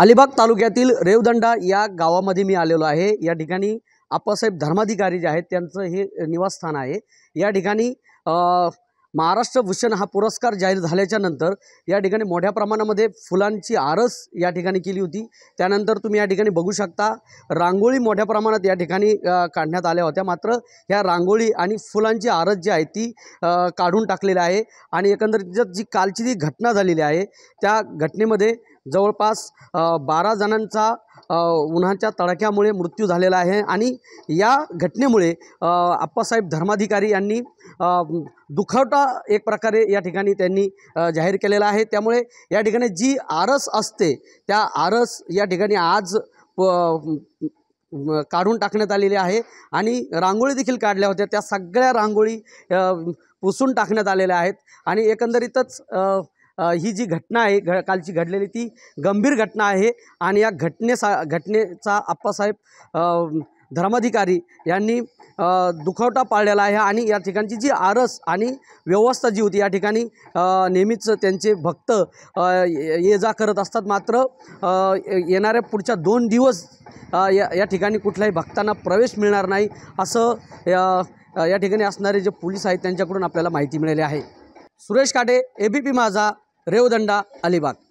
अलिबाग तालुक्यातील रेवदंडा या गावामध्ये मी आलेलो आहे या ठिकाणी आप्पासाहेब धर्माधिकारी जे आहेत त्यांचं हे निवासस्थान आहे या ठिकाणी महाराष्ट्र भूषण हा पुरस्कार जाहीर झाल्याच्या नंतर या ठिकाणी मोठ्या प्रमाणामध्ये फुलांची आरस या ठिकाणी केली होती त्यानंतर तुम्ही या ठिकाणी बघू शकता रांगोळी मोठ्या प्रमाणात या ठिकाणी काढण्यात आल्या होत्या मात्र ह्या रांगोळी आणि फुलांची आरस जी आहे ती काढून टाकलेली आहे आणि एकंदरीत जी कालची जी घटना झालेली आहे त्या घटनेमध्ये जवळपास बारा जणांचा उन्हाच्या तडाख्यामुळे मृत्यू झालेला आहे आणि या घटनेमुळे आप्पासाहेब धर्माधिकारी यांनी दुखावटा एक प्रकारे या ठिकाणी त्यांनी जाहीर केलेला आहे त्यामुळे या ठिकाणी जी आरस असते त्या आरस या ठिकाणी आज काढून टाकण्यात आलेली आहे आणि रांगोळी देखील काढल्या होत्या त्या सगळ्या रांगोळी पुसून टाकण्यात आलेल्या आहेत आणि एकंदरीतच ही जी घटना आहे घ कालची घडलेली ती गंभीर घटना आहे आणि या घटनेसा घटनेचा आप्पासाहेब धर्माधिकारी यांनी दुखवटा पाळलेला आहे आणि या ठिकाणची जी आरस आणि व्यवस्था जी होती या ठिकाणी नेहमीच त्यांचे भक्त ये जा करत असतात मात्र येणाऱ्या पुढच्या दोन दिवस या या ठिकाणी कुठल्याही भक्तांना प्रवेश मिळणार नाही असं या ठिकाणी असणारे जे पोलीस आहेत त्यांच्याकडून आपल्याला माहिती मिळाली आहे सुरेश काटे एबीपी माझा रेवदंडा अलिबाग